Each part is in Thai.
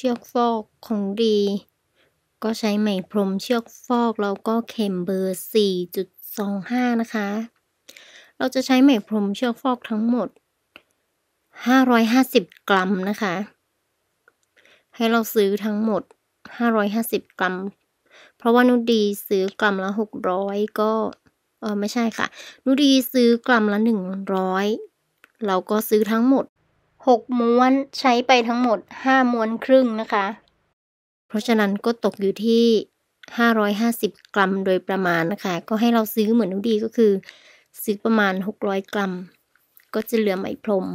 เชือกฟอกของดี ก็ใช้ไหมพรมเชือกฟอกแล้วก็เข็มเบอร์ 4.25 นะคะ เราจะใช้ไหมพรมเชือกฟอกทั้งหมด 550 กรัมนะคะให้เราซื้อทั้งหมด 550 กรัม เพราะว่านุดีซื้อกรัมละ600ก็เออไม่ใช่ค่ะ นุดีซื้อกรัมละ100 เราก็ซื้อทั้งหมด6ม้วนใช้ไปทั้งหมด 5 ม้วนครึ่งนะคะ เพราะฉะนั้นก็ตกอยู่ที่ 550 กรัมโดยประมาณนะคะ ก็ให้เราซื้อเหมือนดีก็คือ ซื้อประมาณ 600 กรัมก็จะเหลือไหมพรม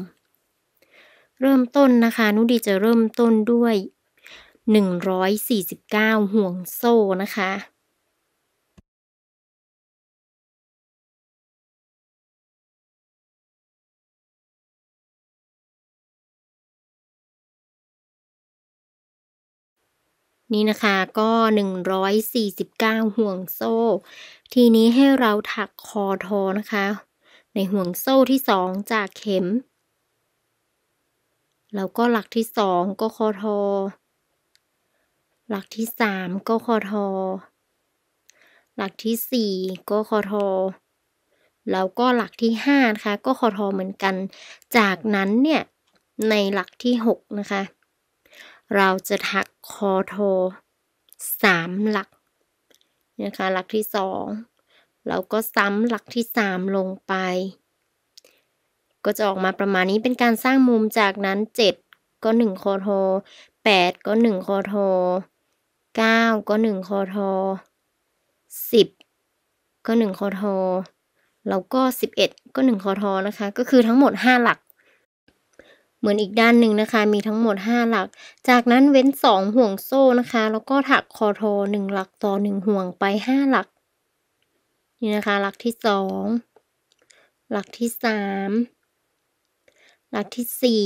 เริ่มต้นนะคะ นุดีจะเริ่มต้นด้วย 149 ห่วงโซ่นะคะนี่นะคะก็ 149 ห่วงโซ่ ทีนี้ให้เราถักคอทอนะคะ ในห่วงโซ่ที่2จากเข็มแล้วก็หลักที่2ก็คอทอ หลักที่3ก็คอทอหลักที่4ก็คอทอแล้วก็หลักที่5นะคะก็คอทอเหมือนกัน จากนั้นเนี่ยในหลักที่ 6 นะคะเราจะถักคอทอสามหลักนะคะหลักที่สองเราก็ซ้ำหลักที่สามลงไป ก็จะออกมาประมาณนี้เป็นการสร้างมุมจากนั้นเจ็ดก็หนึ่งคอทอแปดก็หนึ่งคอทอเก้าก็หนึ่งคอทอสิบก็หนึ่งคอทอแล้วก็สิบเอ็ดก็หนึ่งคอทอนะคะก็คือทั้งหมดห้าหลักเหมือนอีกด้านหนึ่งนะคะมีทั้งหมด 5 หลัก จากนั้นเว้น 2 ห่วงโซ่นะคะ แล้วก็ถักคอทอ1หลักต่อ1ห่วงไป 5 หลักนี่นะคะหลักที่ 2 หลักที่ 3 หลักที่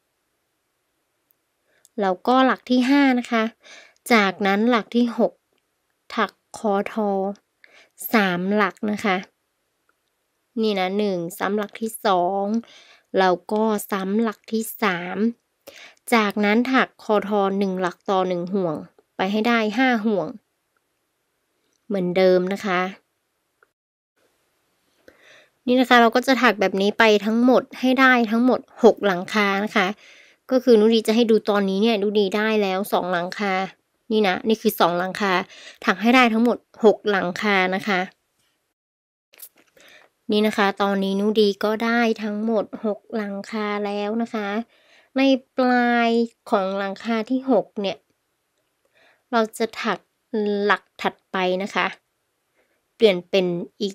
4 แล้วก็หลักที่ 5 นะคะ จากนั้นหลักที่ 6 ถักคอทอ3หลักนะคะ นี่นะ1ซ้ำหลักที่ 2แล้วก็ซ้ำหลักที่ 3 จากนั้นถักคอทอ1หลักต่อ1ห่วง ไปให้ได้ 5 ห่วง เหมือนเดิมนะคะ นี่นะคะเราก็จะถักแบบนี้ไปทั้งหมดให้ได้ทั้งหมด6หลังคานะคะ ก็คือนุดีจะให้ดูตอนนี้เนี่ยดูดีได้แล้ว2หลังคา นี่นะนี่คือ2หลังคา ถักให้ได้ทั้งหมด6หลังคานะคะนี่นะคะ ตอนนี้นุดีก็ได้ทั้งหมด6หลังคาแล้วนะคะ ในปลายของหลังคาที่ 6เนี่ย เราจะถักหลักถัดไปนะคะ เปลี่ยนเป็นอีก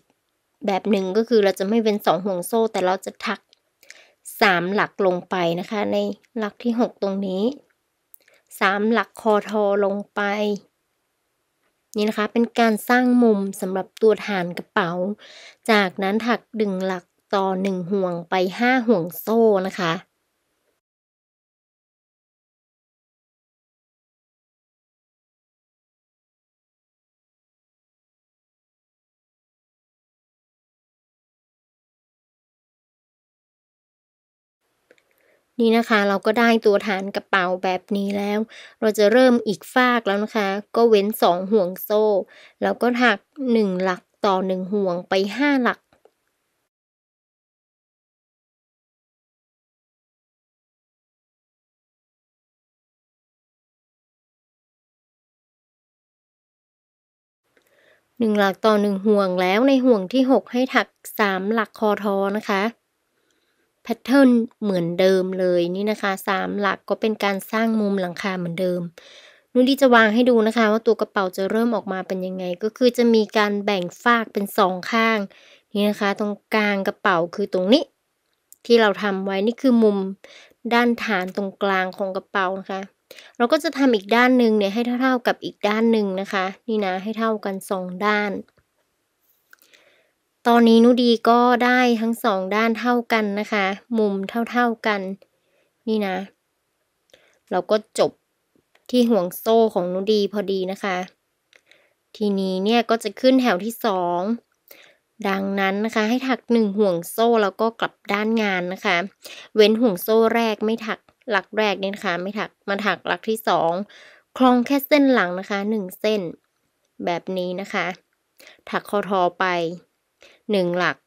แบบหนึ่งก็คือเราจะไม่เป็นสองห่วงโซ่แต่เราจะถักสามหลักลงไปนะคะ ในหลักที่ 6 ตรงนี้สามหลักคอทอลงไปนี่นะคะเป็นการสร้างมุมสำหรับตัวฐานกระเป๋า จากนั้นถักดึงหลักต่อ 1 ห่วงไป 5 ห่วงโซ่นะคะนี่นะคะ เราก็ได้ตัวฐานกระเป๋าแบบนี้แล้ว เราจะเริ่มอีกฟากแล้วนะคะ ก็เว้น2ห่วงโซ่ แล้วก็หัก 1 หลักต่อ 1 ห่วงไป 5 หลักหนึ่งหลักต่อหนึ่งห่วงแล้วในห่วงที่ 6 ให้ถัก 3 หลักคอทอนะคะแพทเทิร์นเหมือนเดิมเลยนี่นะคะสามหลักก็เป็นการสร้างมุมหลังคาเหมือนเดิมนุดีจะวางให้ดูนะคะ ว่าตัวกระเป๋าจะเริ่มออกมาเป็นยังไงก็คือจะมีการแบ่งฟากเป็นสองข้างนี่นะคะตรงกลางกระเป๋าคือตรงนี้ ที่เราทำไว้นี่คือมุมด้านฐานตรงกลางของกระเป๋านะคะเราก็จะทำอีกด้านหนึ่งเนี่ยให้เท่าๆกับอีกด้านหนึ่งนะคะ นี่นะให้เท่ากันสองด้านตอนนี้นุดีก็ได้ทั้งสองด้านเท่ากันนะคะ มุมเท่าๆกัน นี่นะ เราก็จบที่ห่วงโซ่ของนุดีพอดีนะคะ ทีนี้เนี่ยก็จะขึ้นแถวที่สองดังนั้นนะคะ ให้ถักหนึ่งห่วงโซ่แล้วก็กลับด้านงานนะคะ เว้นห่วงโซ่แรกไม่ถักหลักแรกเนี่ยนะคะไม่ถักมาถักหลักที่สองคลองแค่เส้นหลังนะคะ หนึ่งเส้น แบบนี้นะคะ ถักคอทอไปหนึ่งหลัก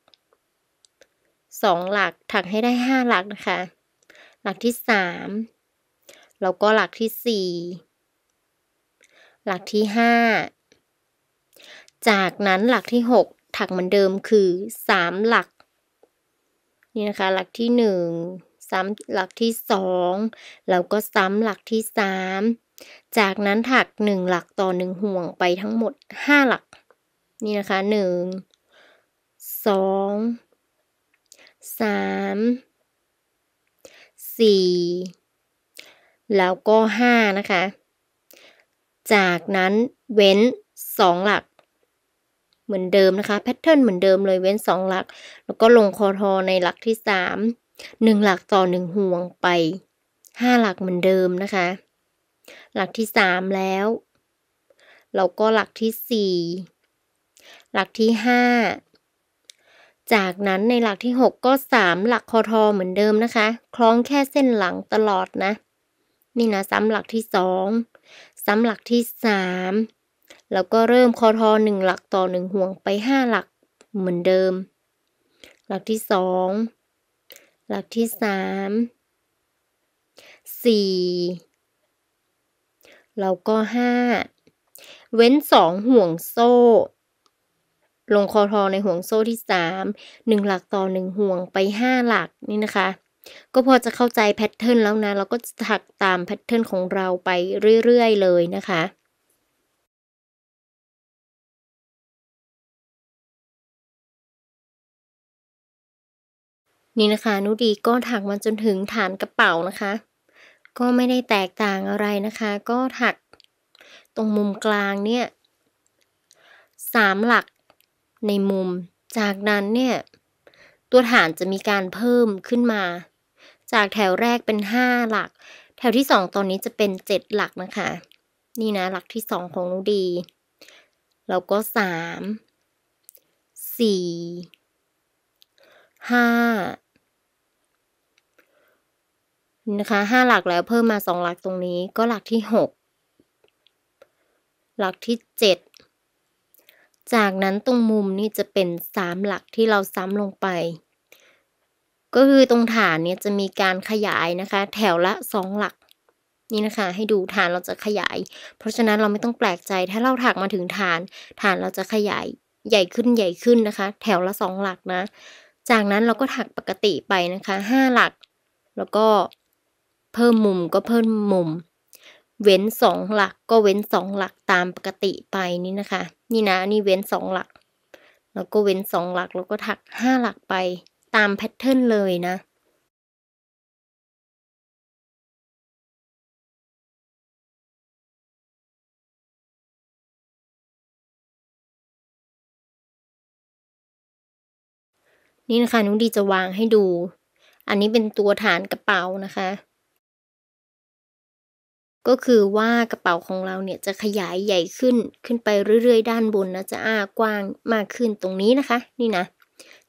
2หลัก ถักให้ได้5หลักนะคะ หลักที่3แล้วก็หลักที่4หลักที่5จากนั้นหลักที่6ถักเหมือนเดิมคือ3หลัก นี่นะคะหลักที่1ซ้ำหลักที่2แล้วก็ซ้ำหลักที่3จากนั้นถัก1หลักต่อ1ห่วงไปทั้งหมด5หลัก นี่นะคะ1สองสามสี่แล้วก็ห้านะคะ จากนั้นเว้นสองหลัก เหมือนเดิมนะคะแพทเทิร์นเหมือนเดิมเลย เว้นสองหลัก แล้วก็ลงคอทอในหลักที่สามหนึ่งหลักต่อหนึ่งห่วงไปห้าหลักเหมือนเดิมนะคะ หลักที่สามแล้ว เราก็หลักที่สี่หลักที่ห้าจากนั้นในหลักที่6ก็3หลักคอทอเหมือนเดิมนะคะ คล้องแค่เส้นหลังตลอดนะ นี่นะซ้ำหลักที่2ซ้ำหลักที่3แล้วก็เริ่มคอทอ1หลักต่อ1ห่วงไป5หลักเหมือนเดิม หลักที่2หลักที่3 4แล้วก็5เว้น2ห่วงโซ่ลงคอทอในห่วงโซ่ที่ 3 1 หลักต่อ 1 ห่วงไป 5 หลักนี่นะคะ ก็พอจะเข้าใจแพทเทิร์นแล้วนะเราก็จะถักตามแพทเทิร์นของเราไปเรื่อยๆ เลยนะคะ นี่นะคะนุดีก็ถักมาจนถึงฐานกระเป๋านะคะ ก็ไม่ได้แตกต่างอะไรนะคะ ก็ถักตรงมุมกลางเนี่ยสามหลักในมุม จากนั้นเนี่ย ตัวฐานจะมีการเพิ่มขึ้นมา จากแถวแรกเป็น 5 หลัก แถวที่2ตอนนี้จะเป็น 7 หลักนะคะ นี่นะหลักที่2ของนูดีแล้วก็3 4 5นะคะ5หลักแล้วเพิ่มมา 2 หลักตรงนี้ ก็หลักที่ 6 หลักที่ 7จากนั้นตรงมุมนี่จะเป็นสามหลักที่เราซ้ำลงไป ก็คือตรงฐานเนี่ยจะมีการขยายนะคะ แถวละสองหลักนี่นะคะ ให้ดูฐานเราจะขยาย เพราะฉะนั้นเราไม่ต้องแปลกใจถ้าเราถักมาถึงฐาน ฐานเราจะขยายใหญ่ขึ้นใหญ่ขึ้นนะคะ แถวละสองหลักนะ จากนั้นเราก็ถักปกติไปนะคะห้าหลัก แล้วก็เพิ่มมุมก็เพิ่มมุมเว้นสองหลักก็เว้นสองหลักตามปกติไปนี่นะคะ นี่นะนี่เว้นสองหลัก แล้วก็เว้นสองหลักแล้วก็ถักห้าหลักไปตามแพทเทิร์นเลยนะ นี่นะคะนุ้งดีจะวางให้ดู อันนี้เป็นตัวฐานกระเป๋านะคะก็คือว่ากระเป๋าของเราเนี่ยจะขยายใหญ่ขึ้นขึ้นไปเรื่อยๆด้านบนนะจะอ้ากว้างมากขึ้นตรงนี้นะคะ นี่นะ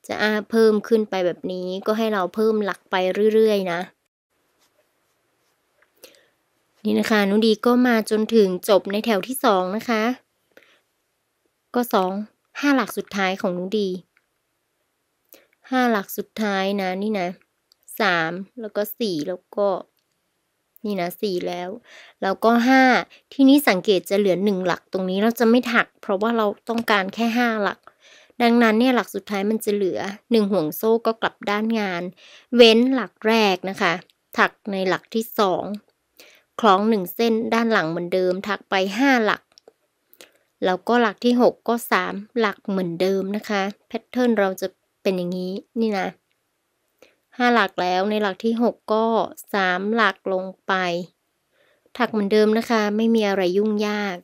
จะอ้าเพิ่มขึ้นไปแบบนี้ก็ให้เราเพิ่มหลักไปเรื่อยๆนะ นี่นะคะนุดีก็มาจนถึงจบในแถวที่สองนะคะ ก็สองห้าหลักสุดท้ายของนุดีห้าหลักสุดท้ายนะนี่นะสามแล้วก็สี่แล้วก็นี่นะสี่แล้ว แล้วก็ห้าที่นี้สังเกตจะเหลือหนึ่งหลักตรงนี้เราจะไม่ถัก เพราะว่าเราต้องการแค่ห้าหลักดังนั้นเนี่ยหลักสุดท้ายมันจะเหลือหนึ่งห่วงโซ่ก็กลับด้านงาน เว้นหลักแรกนะคะ ถักในหลักที่สองคล้องหนึ่งเส้นด้านหลังเหมือนเดิมถักไปห้าหลักแล้วก็หลักที่หกก็สามหลักเหมือนเดิมนะคะ แพทเทิร์นเราจะเป็นอย่างนี้นี่นะ5 หลักแล้วในหลักที่ 6 ก็3หลักลงไป ถักเหมือนเดิมนะคะ ไม่มีอะไรยุ่งยาก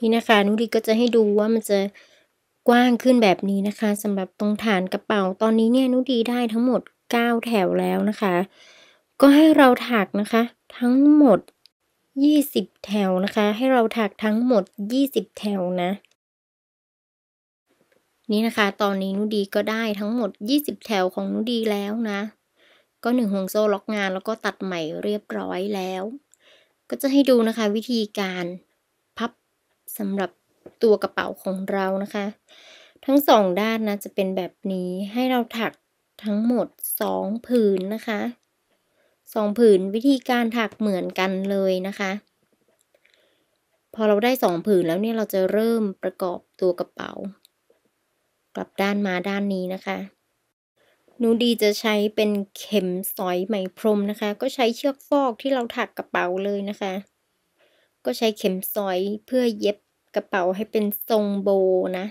นี่นะคะนุดีก็จะให้ดูว่ามันจะกว้างขึ้นแบบนี้นะคะสำหรับตรงฐานกระเป๋า ตอนนี้เนี่ยนุดีได้ทั้งหมด9แถวแล้วนะคะ ก็ให้เราถักนะคะ ทั้งหมด20แถวนะคะ ให้เราถักทั้งหมด20แถวนะนี่นะคะ ตอนนี้นุดีก็ได้ทั้งหมด 20 แถวของนุดีแล้วนะ ก็หนึ่งห่วงโซ่ล็อกงานแล้วก็ตัดใหม่เรียบร้อยแล้ว ก็จะให้ดูนะคะวิธีการพับสำหรับตัวกระเป๋าของเรานะคะ ทั้งสองด้านนะ จะเป็นแบบนี้ให้เราถักทั้งหมด2ผืนนะคะ สองผืนวิธีการถักเหมือนกันเลยนะคะ พอเราได้สองผืนแล้วเนี่ยเราจะเริ่มประกอบตัวกระเป๋ากลับด้านมาด้านนี้นะคะ หนูดีจะใช้เป็นเข็มสอยไหมพรมนะคะ ก็ใช้เชือกฟอกที่เราถักกระเป๋าเลยนะคะ ก็ใช้เข็มสอยเพื่อเย็บกระเป๋าให้เป็นทรงโบนะ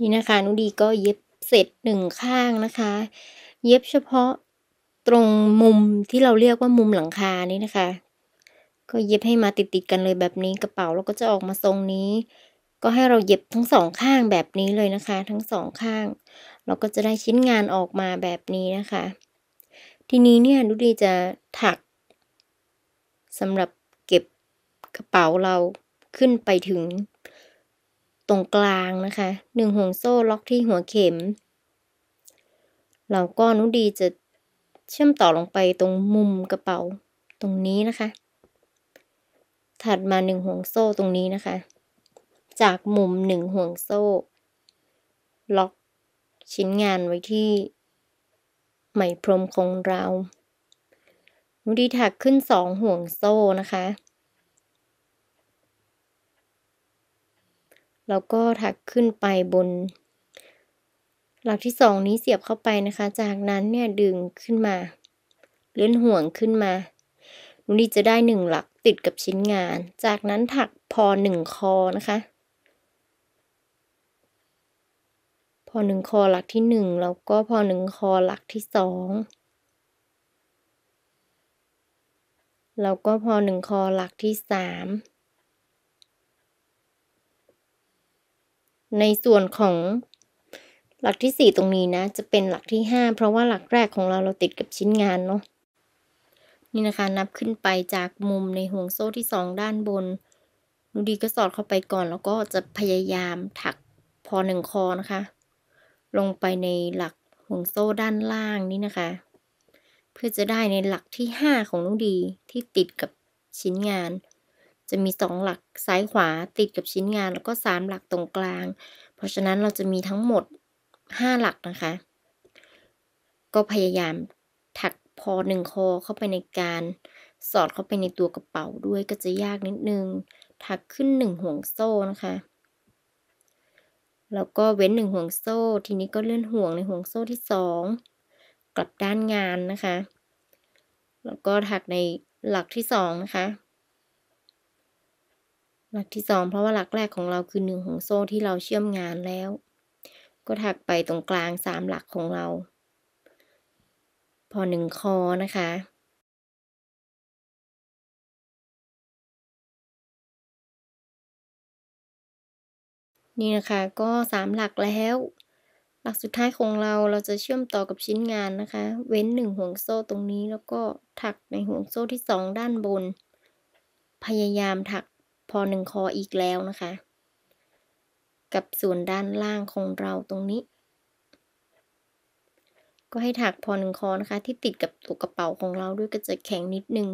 นี่นะคะนุดีก็เย็บเสร็จหนึ่งข้างนะคะ เย็บเฉพาะตรงมุมที่เราเรียกว่ามุมหลังคา นี่นะคะ ก็เย็บให้มาติดติดกันเลยแบบนี้ กระเป๋าเราก็จะออกมาทรงนี้ ก็ให้เราเย็บทั้งสองข้างแบบนี้เลยนะคะ ทั้งสองข้าง เราก็จะได้ชิ้นงานออกมาแบบนี้นะคะ ทีนี้เนี่ยนุดีจะถักสำหรับเก็บกระเป๋าเราขึ้นไปถึงตรงกลางนะคะหนึ่งห่วงโซ่ล็อกที่หัวเข็มเราก็นุดีจะเชื่อมต่อลงไปตรงมุมกระเป๋าตรงนี้นะคะ ถัดมาหนึ่งห่วงโซ่ตรงนี้นะคะ จากมุมหนึ่งห่วงโซ่ ล็อกชิ้นงานไว้ที่ไหมพรมของเรานุดีถักขึ้นสองห่วงโซ่นะคะแล้วก็ถักขึ้นไปบน หลักที่สองนี้เสียบเข้าไปนะคะ จากนั้นเนี่ยดึงขึ้นมาเลื่อนห่วงขึ้นมาหนูนีจะได้หนึ่งหลักติดกับชิ้นงาน จากนั้นถักพอหนึ่งคอนะคะ พอหนึ่งคอหลักที่หนึ่งแล้วก็พอหนึ่งคอหลักที่สองแล้วก็พอหนึ่งคอหลักที่สามในส่วนของหลักที่ 4 ตรงนี้นะ จะเป็นหลักที่5เพราะว่าหลักแรกของเราเราติดกับชิ้นงานเนาะนี่นะคะ นับขึ้นไปจากมุมในห่วงโซ่ที่2ด้านบนนูดีก็สอดเข้าไปก่อน แล้วก็จะพยายามถักพอหนึ่งคอนะคะ ลงไปในหลักห่วงโซ่ด้านล่างนี่นะคะ เพื่อจะได้ในหลักที่ 5 ของนูดีที่ติดกับชิ้นงานจะมี 2 หลักซ้ายขวาติดกับชิ้นงาน แล้วก็3หลักตรงกลาง เพราะฉะนั้นเราจะมีทั้งหมด 5 หลักนะคะ ก็พยายามถักพอหนึ่งคอเข้าไปในการสอดเข้าไปในตัวกระเป๋าด้วยก็จะยากนิดนึงถักขึ้น1ห่วงโซ่นะคะแล้วก็เว้น 1ห่วงโซ่ทีนี้ก็เลื่อนห่วงในห่วงโซ่ที่2กลับด้านงานนะคะ แล้วก็ถักในหลักที่2นะคะหลักที่สองเพราะว่าหลักแรกของเราคือหนึ่งห่วงโซ่ที่เราเชื่อมงานแล้ว ก็ถักไปตรงกลางสามหลักของเรา พอหนึ่งคอนะคะ นี่นะคะก็สามหลักแล้ว หลักสุดท้ายของเราเราจะเชื่อมต่อกับชิ้นงานนะคะ เว้นหนึ่งห่วงโซ่ตรงนี้แล้วก็ถักในห่วงโซ่ที่สองด้านบน พยายามถักพอหนึ่งคออีกแล้วนะคะ กับส่วนด้านล่างของเราตรงนี้ ก็ให้ถักพอหนึ่งคอนะคะ ที่ติดกับตัวกระเป๋าของเราด้วยก็จะแข็งนิดนึง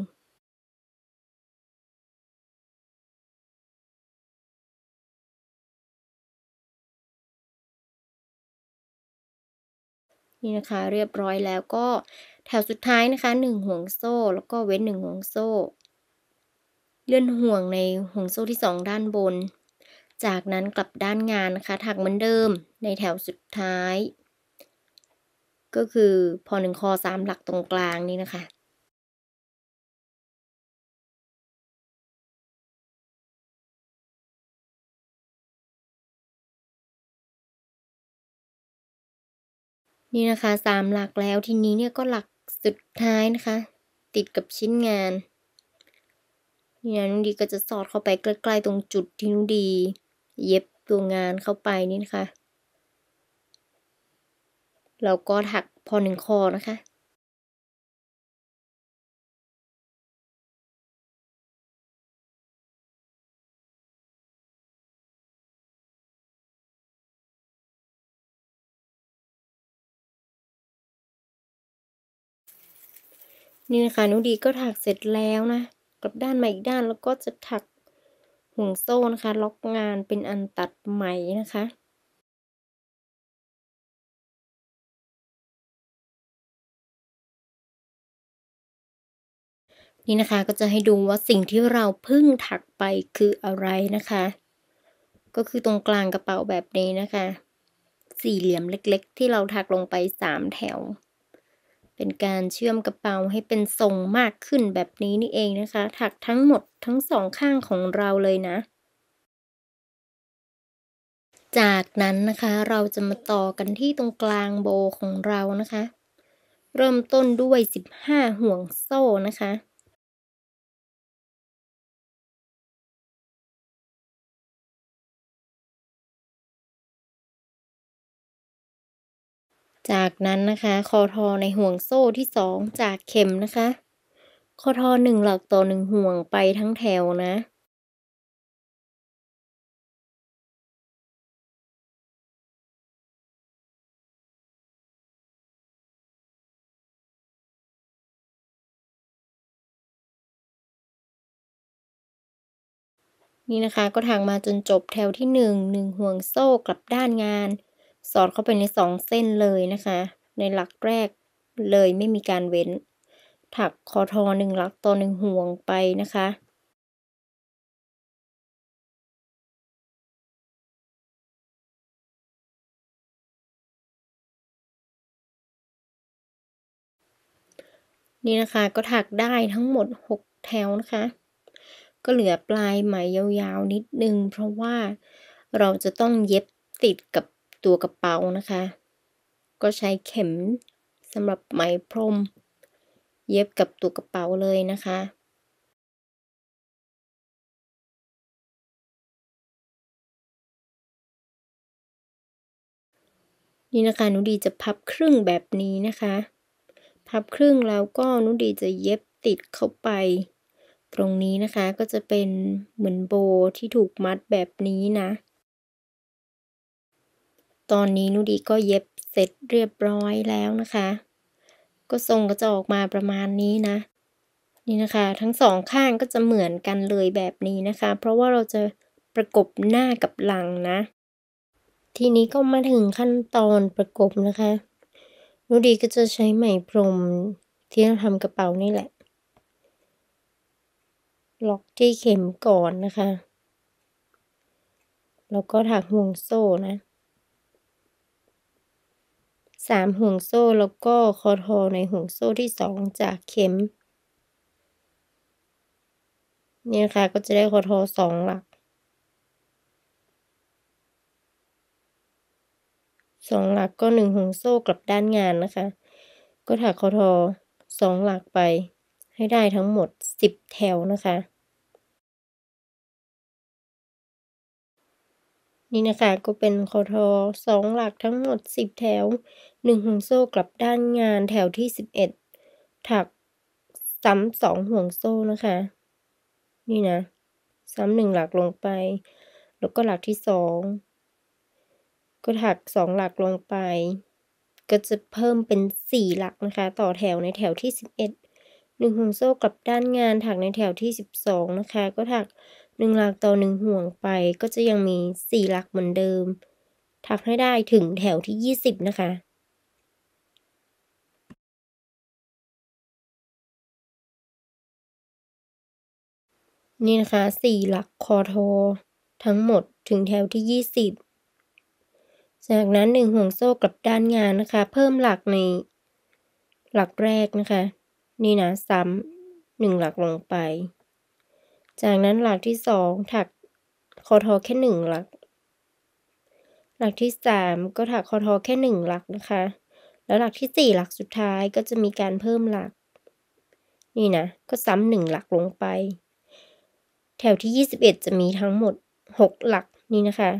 นี่นะคะเรียบร้อยแล้วก็แถวสุดท้ายนะคะ 1 ห่วงโซ่แล้วก็เว้น 1 ห่วงโซ่เลื่อนห่วงในห่วงโซ่ที่2ด้านบน จากนั้นกลับด้านงานนะคะ ถักเหมือนเดิมในแถวสุดท้าย ก็คือพอหนึ่งคอสามหลักตรงกลางนี่นะคะ นี่นะคะสามหลักแล้วทีนี้เนี่ยก็หลักสุดท้ายนะคะ ติดกับชิ้นงานนี่นะนุ่ดีก็จะสอดเข้าไปใกล้ๆ ตรงจุดที่นุ่ดีเย็บตัวงานเข้าไปนี่นะคะแล้วก็ถักพอหนึ่งคอนะคะ นี่นะคะนุดีก็ถักเสร็จแล้วนะกลับด้านมาอีกด้านแล้วก็จะถักห่วงโซ่นะคะ ล็อกงานเป็นอันตัดไหมนะคะ นี่นะคะก็จะให้ดูว่าสิ่งที่เราเพิ่งถักไปคืออะไรนะคะ ก็คือตรงกลางกระเป๋าแบบนี้นะคะ สี่เหลี่ยมเล็กๆ ที่เราถักลงไปสามแถวเป็นการเชื่อมกระเป๋าให้เป็นทรงมากขึ้นแบบนี้นี่เองนะคะ ถักทั้งหมดทั้งสองข้างของเราเลยนะ จากนั้นนะคะเราจะมาต่อกันที่ตรงกลางโบของเรานะคะ เริ่มต้นด้วย15ห่วงโซ่นะคะจากนั้นนะคะ คอทอในห่วงโซ่ที่สองจากเข็มนะคะ คอทอหนึ่งหลักต่อหนึ่งห่วงไปทั้งแถวนะ นี่นะคะก็ทางมาจนจบแถวที่หหนนึึ่ง่งห่วงโซ่กลับด้านงานสอดเข้าไปในสองเส้นเลยนะคะ ในหลักแรกเลยไม่มีการเว้น ถักคอทอหนึ่งหลักต่อหนึ่งห่วงไปนะคะ นี่นะคะก็ถักได้ทั้งหมด 6แถวนะคะ ก็เหลือปลายไหมยาวๆนิดนึงเพราะว่าเราจะต้องเย็บติดกับตัวกระเป๋านะคะ ก็ใช้เข็มสำหรับไหมพรม เย็บกับตัวกระเป๋าเลยนะคะ นี่นะคะ นุดีจะพับครึ่งแบบนี้นะคะ พับครึ่งแล้วก็นุดีจะเย็บติดเข้าไป ตรงนี้นะคะก็จะเป็นเหมือนโบที่ถูกมัดแบบนี้นะตอนนี้นุดีก็เย็บเสร็จเรียบร้อยแล้วนะคะ ก็ทรงก็จะออกมาประมาณนี้นะ นี่นะคะทั้งสองข้างก็จะเหมือนกันเลยแบบนี้นะคะ เพราะว่าเราจะประกบหน้ากับหลังนะ ทีนี้ก็มาถึงขั้นตอนประกบนะคะ นุดีก็จะใช้ไหมพรมที่เราทำกระเป๋านี่แหละ ล็อกที่เข็มก่อนนะคะ แล้วก็ถักห่วงโซ่นะสามห่วงโซ่แล้วก็คอทอในห่วงโซ่ที่สองจากเข็มเนี่ยค่ะก็จะได้คอทอสองหลักสองหลักก็หนึ่งห่วงโซ่กลับด้านงานนะคะ ก็ถักคอทอสองหลักไป ให้ได้ทั้งหมดสิบแถวนะคะนี่นะคะก็เป็นคอทอสองหลักทั้งหมด 10 แถว 1 ห่วงโซ่กลับด้านงาน แถวที่ 11ถักซ้ำสองห่วงโซ่นะคะ นี่นะซ้ำหนึ่งหลักลงไป แล้วก็หลักที่สองก็ถักสองหลักลงไป ก็จะเพิ่มเป็นสี่หลักนะคะ ต่อแถวในแถวที่สิบเอ็ดหนึ่งห่วงโซ่กลับด้านงานถักในแถวที่สิบสองนะคะ ก็ถักหนึ่งหลักต่อหนึ่งห่วงไปก็จะยังมีสี่หลักเหมือนเดิมทกให้ได้ถึงแถวที่ยี่สิบนะคะ นี่นะคะสี่หลักคอทอทั้งหมดถึงแถวที่ยี่สิบจากนั้นหนึ่งห่วงโซ่กลับด้านงานนะคะ เพิ่มหลักในหลักแรกนะคะ นี่นะซ้ำหนึ่งหลักลงไปจากนั้นหลักที่สองถักคอทอแค่หนึ่งหลัก หลักที่สามก็ถักคอทอแค่หนึ่งหลักนะคะ แล้วหลักที่สี่หลักสุดท้ายก็จะมีการเพิ่มหลัก นี่นะก็ซ้ำหนึ่งหลักลงไป แถวที่ยี่สิบเอ็ดจะมีทั้งหมดหกหลักนี่นะคะ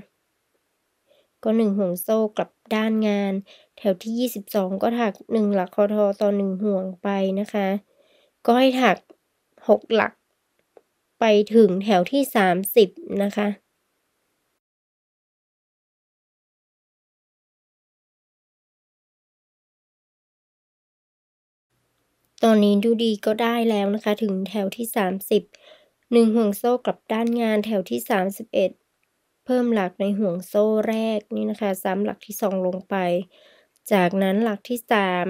ก็หนึ่งห่วงโซ่กลับด้านงาน แถวที่ยี่สิบสองก็ถักหนึ่งหลักคอทอต่อหนึ่งห่วง ไปนะคะ ก็ให้ถักหกหลักไปถึงแถวที่ 30 นะคะ ตอนนี้ดูดีก็ได้แล้วนะคะถึงแถวที่ 30 1 ห่วงโซ่กลับด้านงานแถวที่ 31 เพิ่มหลักในห่วงโซ่แรกนี่นะคะ ซ้ำหลักที่ 2 ลงไป จากนั้นหลักที่ 3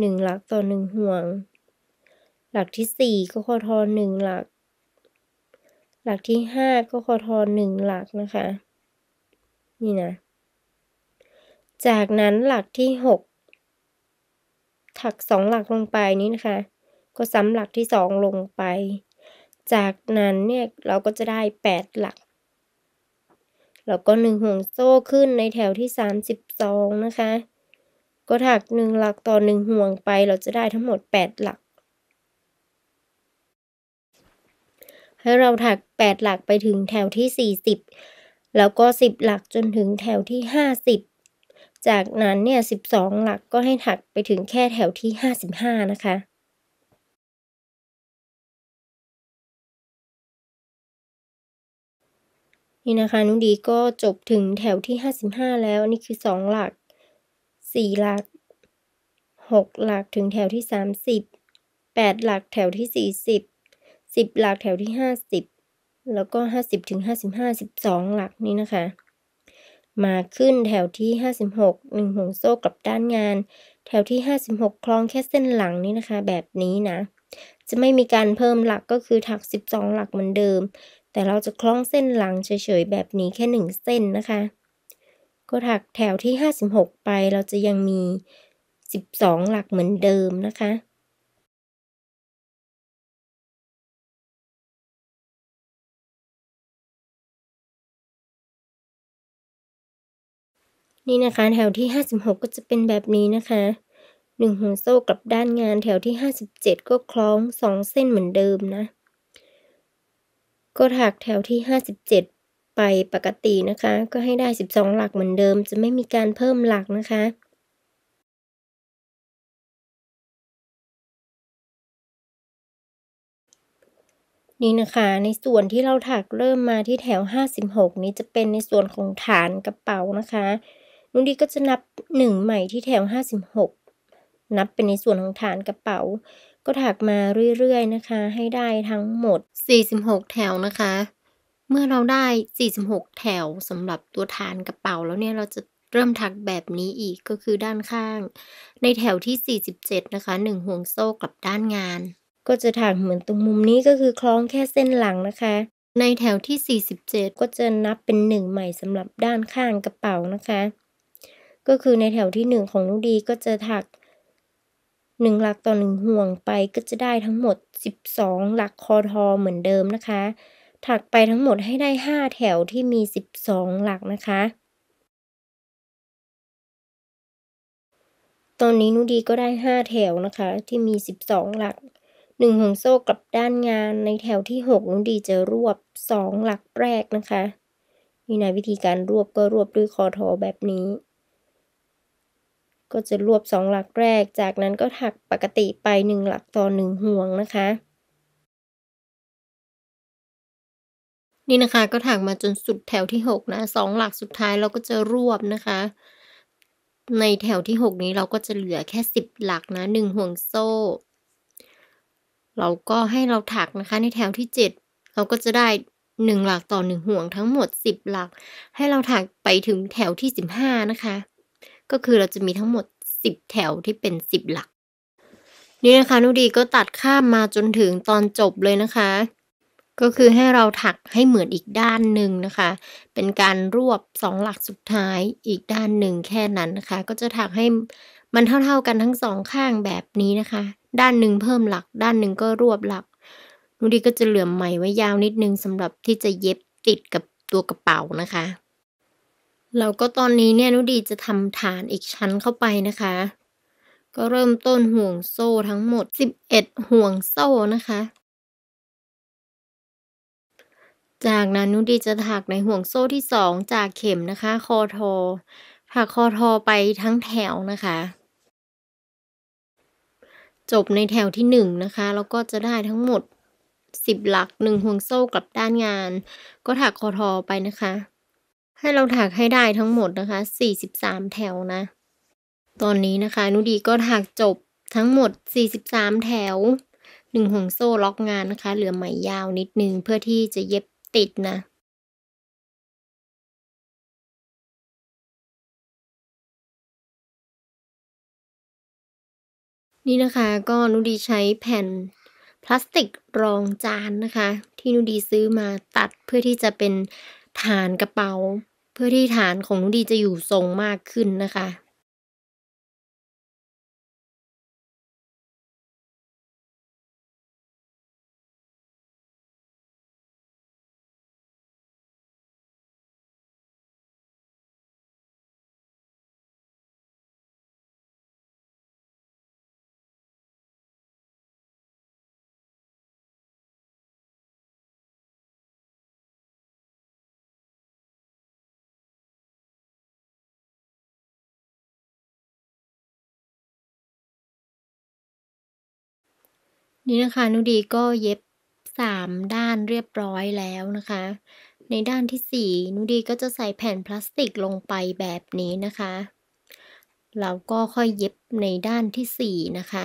1 หลักต่อ 1 ห่วง หลักที่4ก็คอทอ1หลักหลักที่ห้าก็คอทอหนึ่งหลักนะคะนี่นะ จากนั้นหลักที่หกถักสองหลักลงไปนี้นะคะก็ซ้ำหลักที่สองลงไป จากนั้นเนี่ยเราก็จะได้แปดหลักแล้วก็หนึ่งห่วงโซ่ขึ้นในแถวที่สามสิบสองนะคะ ก็ถักหนึ่งหลักต่อหนึ่งห่วงไป เราจะได้ทั้งหมดแปดหลักให้เราถัก 8 หลักไปถึงแถวที่ 40 แล้วก็ 10 หลักจนถึงแถวที่ 50 จากนั้นเนี่ย12หลักก็ให้ถักไปถึงแค่แถวที่ 55นะคะ นี่นะคะนุ้ดีก็จบถึงแถวที่ 55 แล้ว นี่คือ 2 หลัก 4 หลัก 6 หลักถึงแถวที่ 30 8 หลักแถวที่ 40สิบหลักแถวที่ห้าสิบแล้วก็ห้าสิบถึงห้าสิบห้าสิบสองหลักนี้นะคะ มาขึ้นแถวที่ห้าสิบหกหนึ่งห่วงโซ่กลับด้านงาน แถวที่ห้าสิบหกคล้องแค่เส้นหลังนี่นะคะ แบบนี้นะ จะไม่มีการเพิ่มหลักก็คือถักสิบสองหลักเหมือนเดิม แต่เราจะคล้องเส้นหลังเฉยๆแบบนี้แค่หนึ่งเส้นนะคะ ก็ถักแถวที่ห้าสิบหกไปเราจะยังมีสิบสองหลักเหมือนเดิมนะคะนี่นะคะแถวที่ห้าสิบหกก็จะเป็นแบบนี้นะคะ หนึ่งห่วงโซ่กลับด้านงานแถวที่ห้าสิบเจ็ดก็คล้องสองเส้นเหมือนเดิมนะ ก็ถักแถวที่ห้าสิบเจ็ดไปปกตินะคะ ก็ให้ได้สสิบองหลักเหมือนเดิม จะไม่มีการเพิ่มหลักนะคะ นี่นะคะในส่วนที่เราถักเริ่มมาที่แถวห้าสิบหกนี้จะเป็นในส่วนของฐานกระเป๋านะคะนุดีก็จะนับหนึ่งใหม่ที่แถวห้าสิบหกนับเป็นในส่วนของฐานกระเป๋า ก็ถักมาเรื่อยๆนะคะ ให้ได้ทั้งหมดสสี่ิบหกแถวนะคะ เมื่อเราได้สสี่ิบหกแถวสำหรับตัวฐานกระเป๋า แล้วเนี่ยเราจะเริ่มถักแบบนี้อีกก็คือด้านข้าง ในแถวที่สสี่ิบเจ็ดนะคะหนึ่งห่วงโซ่กลับด้านงาน ก็จะถักเหมือนตรงมุมนี้ก็คือคล้องแค่เส้นหลังนะคะ ในแถวที่สสี่ิบเจ็ดก็จะนับเป็นหนึ่งใหม่สำหรับด้านข้างกระเป๋านะคะก็คือในแถวที่หนึ่งของลูกดีก็จะถักหนึ่งหลักต่อหนึ่งห่วงไปก็จะได้ทั้งหมด12หลักคอทอเหมือนเดิมนะคะ ถักไปทั้งหมดให้ได้5แถวที่มี12หลักนะคะตอนนี้นุดีก็ได้5แถวนะคะที่มี12หลัก1ห่วงโซ่กลับด้านงาน ในแถวที่6นุดีจะรวบ2หลักแรกนะคะนี่นะวิธีการรวบก็รวบด้วยคอทอแบบนี้ก็จะรวบ2หลักแรก จากนั้นก็ถักปกติไป1หลักต่อ1ห่วงนะคะ นี่นะคะก็ถักมาจนสุดแถวที่ 6 นะสองหลักสุดท้ายเราก็จะรวบนะคะ ในแถวที่6นี้เราก็จะเหลือแค่10หลักนะ1ห่วงโซ่ เราก็ให้เราถักนะคะ ในแถวที่ 7 เราก็จะได้1หลักต่อ1ห่วงทั้งหมด10หลัก ให้เราถักไปถึงแถวที่ 15 นะคะก็คือเราจะมีทั้งหมด 10 แถวที่เป็น 10 หลัก นี่นะคะ นุดีก็ตัดข้ามมาจนถึงตอนจบเลยนะคะ ก็คือให้เราถักให้เหมือนอีกด้านหนึ่งนะคะ เป็นการรวบสองหลักสุดท้ายอีกด้านหนึ่งแค่นั้นนะคะ ก็จะถักให้มันเท่าๆ กันทั้งสองข้างแบบนี้นะคะ ด้านหนึ่งเพิ่มหลัก ด้านหนึ่งก็รวบหลัก นุดีก็จะเหลื่อมไหมไว้ยาวนิดนึงสำหรับที่จะเย็บติดกับตัวกระเป๋านะคะแล้วก็ตอนนี้เนี่ยนุดีจะทำฐานอีกชั้นเข้าไปนะคะ ก็เริ่มต้นห่วงโซ่ทั้งหมด11ห่วงโซ่นะคะ จากนั้นนุดีจะถักในห่วงโซ่ที่2จากเข็มนะคะ คอทอถักคอทอไปทั้งแถวนะคะ จบในแถวที่1นะคะแล้วก็จะได้ทั้งหมด 10 หลัก1ห่วงโซ่กลับด้านงาน ก็ถักคอทอไปนะคะให้เราถักให้ได้ทั้งหมดนะคะ 43 แถวนะ ตอนนี้นะคะ นุดีก็ถักจบทั้งหมด 43 แถว หนึ่งห่วงโซ่ล็อกงานนะคะ เหลือไหมยาวนิดนึงเพื่อที่จะเย็บติดนะ นี่นะคะก็นุดีใช้แผ่นพลาสติกรองจานนะคะ ที่นุดีซื้อมาตัดเพื่อที่จะเป็นฐานกระเป๋าเพื่อที่ฐานของหนูดีจะอยู่ทรงมากขึ้นนะคะนี่นะคะนุดีก็เย็บสามด้านเรียบร้อยแล้วนะคะ ในด้านที่สี่นุดีก็จะใส่แผ่นพลาสติกลงไปแบบนี้นะคะแล้วก็ค่อยเย็บในด้านที่สี่นะคะ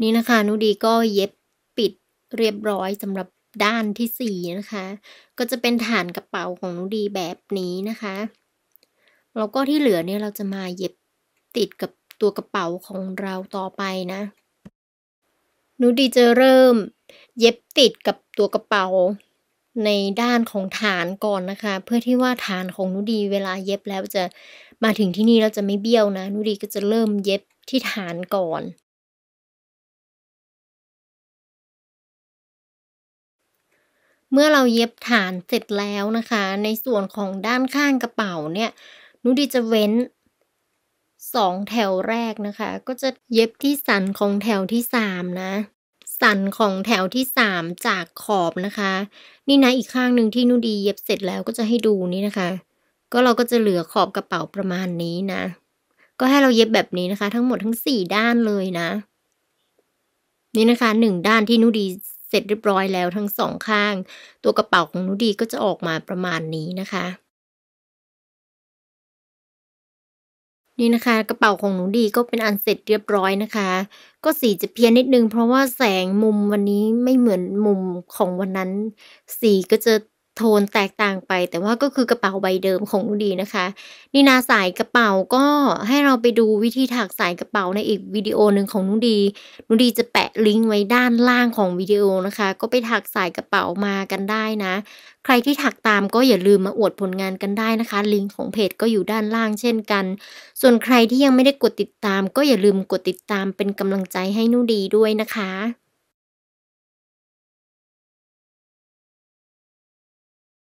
นี่นะคะนุดีก็เย็บปิดเรียบร้อยสำหรับด้านที่สี่นะคะ ก็จะเป็นฐานกระเป๋าของนุดีแบบนี้นะคะแล้วก็ที่เหลือเนี่ยเราจะมาเย็บติดกับตัวกระเป๋าของเราต่อไปนะนุดีจะเริ่มเย็บติดกับตัวกระเป๋าในด้านของฐานก่อนนะคะ เพื่อที่ว่าฐานของนุดีเวลาเย็บแล้วจะมาถึงที่นี่เราจะไม่เบี้ยวนะนุดีก็จะเริ่มเย็บที่ฐานก่อนเมื่อเราเย็บฐานเสร็จแล้วนะคะ ในส่วนของด้านข้างกระเป๋าเนี่ย นุดีจะเว้นสองแถวแรกนะคะ ก็จะเย็บที่สันของแถวที่สามนะ สันของแถวที่สามจากขอบนะคะ นี่นะอีกข้างหนึ่งที่นุดีเย็บเสร็จแล้วก็จะให้ดูนี่นะคะ ก็เราก็จะเหลือขอบกระเป๋าประมาณนี้นะ ก็ให้เราเย็บแบบนี้นะคะ ทั้งหมดทั้งสี่ด้านเลยนะนี่นะคะหนึ่งด้านที่นุดีเสร็จเรียบร้อยแล้วทั้งสองข้าง ตัวกระเป๋าของนุดีก็จะออกมาประมาณนี้นะคะ นี่นะคะกระเป๋าของหนูดีก็เป็นอันเสร็จเรียบร้อยนะคะ ก็สีจะเพี้ยนนิดนึง เพราะว่าแสงมุมวันนี้ไม่เหมือนมุมของวันนั้นสีก็จะโทนแตกต่างไป แต่ว่าก็คือกระเป๋าใบเดิมของนุดีนะคะนีนาสายกระเป๋าก็ให้เราไปดูวิธีถักสายกระเป๋าในอีกวิดีโอหนึ่งของนุดีนุดีจะแปะลิงก์ไว้ด้านล่างของวิดีโอนะคะ ก็ไปถักสายกระเป๋ามากันได้นะ ใครที่ถักตามก็อย่าลืมมาอวดผลงานกันได้นะคะ ลิงก์ของเพจก็อยู่ด้านล่างเช่นกัน ส่วนใครที่ยังไม่ได้กดติดตาม ก็อย่าลืมกดติดตามเป็นกำลังใจให้นุดีด้วยนะคะ